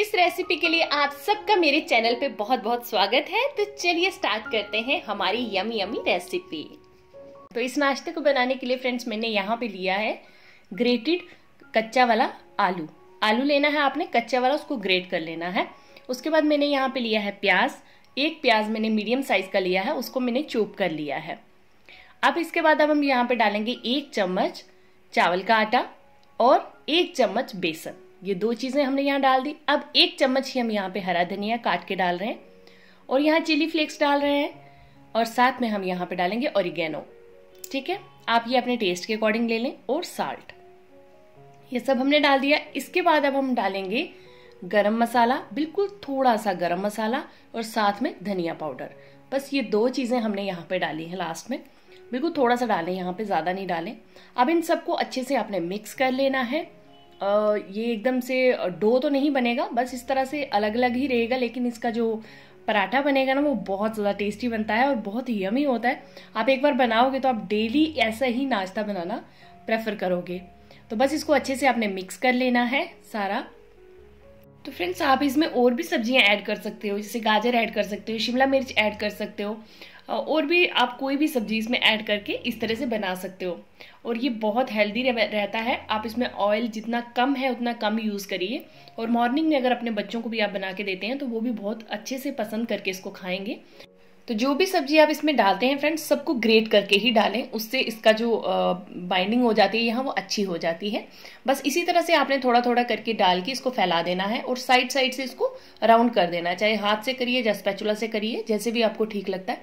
इस रेसिपी के लिए आप सबका मेरे चैनल पे बहुत बहुत स्वागत है तो चलिए स्टार्ट करते हैं हमारी यमी यमी रेसिपी तो इस नाश्ते को बनाने के लिए फ्रेंड्स मैंने यहाँ पे लिया है ग्रेटेड कच्चा वाला आलू आलू लेना है आपने कच्चा वाला उसको ग्रेट कर लेना है उसके बाद मैंने यहाँ पे लिया है प्याज एक प्याज मैंने मीडियम साइज का लिया है उसको मैंने चोप कर लिया है अब इसके बाद अब हम यहाँ पे डालेंगे एक चम्मच चावल का आटा और एक चम्मच बेसन ये दो चीज़ें हमने यहाँ डाल दी अब एक चम्मच ही हम यहाँ पे हरा धनिया काट के डाल रहे हैं और यहाँ चिली फ्लेक्स डाल रहे हैं और साथ में हम यहाँ पे डालेंगे ओरिगेनो ठीक है आप ये अपने टेस्ट के अकॉर्डिंग ले लें और साल्ट ये सब हमने डाल दिया इसके बाद अब हम डालेंगे गरम मसाला बिल्कुल थोड़ा सा गरम मसाला और साथ में धनिया पाउडर बस ये दो चीज़ें हमने यहाँ पे डाली हैं लास्ट में बिल्कुल थोड़ा सा डालें यहाँ पे ज़्यादा नहीं डालें अब इन सबको अच्छे से आपने मिक्स कर लेना है ये एकदम से डो तो नहीं बनेगा बस इस तरह से अलग अलग ही रहेगा लेकिन इसका जो पराठा बनेगा ना वो बहुत ज़्यादा टेस्टी बनता है और बहुत ही यमी होता है आप एक बार बनाओगे तो आप डेली ऐसा ही नाश्ता बनाना प्रेफर करोगे तो बस इसको अच्छे से आपने मिक्स कर लेना है सारा तो फ्रेंड्स आप इसमें और भी सब्जियां ऐड कर सकते हो जैसे गाजर ऐड कर सकते हो शिमला मिर्च ऐड कर सकते हो और भी आप कोई भी सब्जी इसमें ऐड करके इस तरह से बना सकते हो और ये बहुत हेल्दी रहता है आप इसमें ऑयल जितना कम है उतना कम यूज़ करिए और मॉर्निंग में अगर अपने बच्चों को भी आप बना के देते हैं तो वो भी बहुत अच्छे से पसंद करके इसको खाएंगे तो जो भी सब्जी आप इसमें डालते हैं फ्रेंड्स सबको ग्रेट करके ही डालें उससे इसका जो बाइंडिंग हो जाती है यहाँ वो अच्छी हो जाती है बस इसी तरह से आपने थोड़ा थोड़ा करके डाल के इसको फैला देना है और साइड साइड से इसको राउंड कर देना चाहे हाथ से करिए या स्पैचुला से करिए जैसे भी आपको ठीक लगता है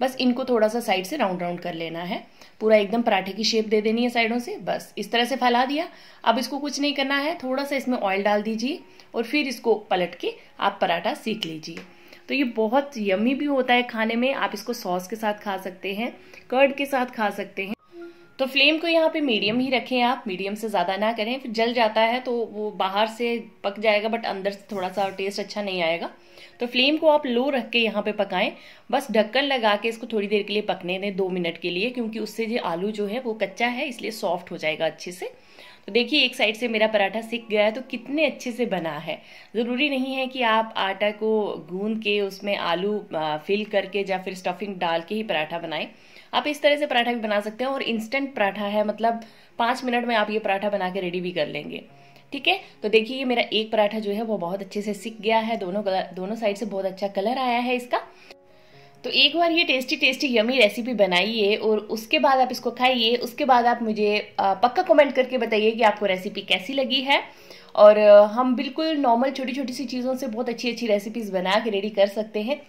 बस इनको थोड़ा सा साइड से राउंड राउंड कर लेना है पूरा एकदम पराठे की शेप दे देनी है साइडों से बस इस तरह से फैला दिया अब इसको कुछ नहीं करना है थोड़ा सा इसमें ऑयल डाल दीजिए और फिर इसको पलट के आप पराठा सीख लीजिए तो ये बहुत यमी भी होता है खाने में आप इसको सॉस के साथ खा सकते हैं कर्ड के साथ खा सकते हैं तो फ्लेम को यहाँ पे मीडियम ही रखें आप मीडियम से ज़्यादा ना करें फिर जल जाता है तो वो बाहर से पक जाएगा बट अंदर से थोड़ा सा टेस्ट अच्छा नहीं आएगा तो फ्लेम को आप लो रख के यहाँ पे पकाएं बस ढक्कन लगा के इसको थोड़ी देर के लिए पकने दें दो मिनट के लिए क्योंकि उससे जो आलू जो है वो कच्चा है इसलिए सॉफ्ट हो जाएगा अच्छे से तो देखिए एक साइड से मेरा पराठा सिक गया है तो कितने अच्छे से बना है ज़रूरी नहीं है कि आप आटा को गूंद के उसमें आलू फिल करके या फिर स्टफिंग डाल के ही पराठा बनाएं आप इस तरह से पराठा भी बना सकते हैं और इंस्टेंट इंस्टेंट पराठा है मतलब पाँच मिनट में आप ये पराठा बना के रेडी भी कर लेंगे ठीक है तो देखिए ये मेरा एक पराठा जो है वो बहुत अच्छे से सीख गया है दोनों कलर दोनों साइड से बहुत अच्छा कलर आया है इसका तो एक बार ये टेस्टी टेस्टी यमी रेसिपी बनाइए और उसके बाद आप इसको खाइए उसके बाद आप मुझे पक्का कमेंट करके बताइए कि आपको रेसिपी कैसी लगी है और हम बिल्कुल नॉर्मल छोटी छोटी सी चीज़ों से बहुत अच्छी अच्छी रेसिपीज़ बना के रेडी कर सकते हैं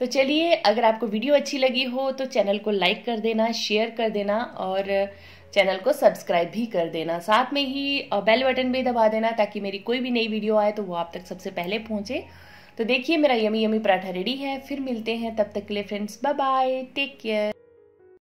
तो चलिए अगर आपको वीडियो अच्छी लगी हो तो चैनल को लाइक कर देना शेयर कर देना और चैनल को सब्सक्राइब भी कर देना साथ में ही बेल बटन भी दबा देना ताकि मेरी कोई भी नई वीडियो आए तो वो आप तक सबसे पहले पहुँचे तो देखिए मेरा यमी यमी पराठा रेडी है फिर मिलते हैं तब तक के लिए friends bye bye take care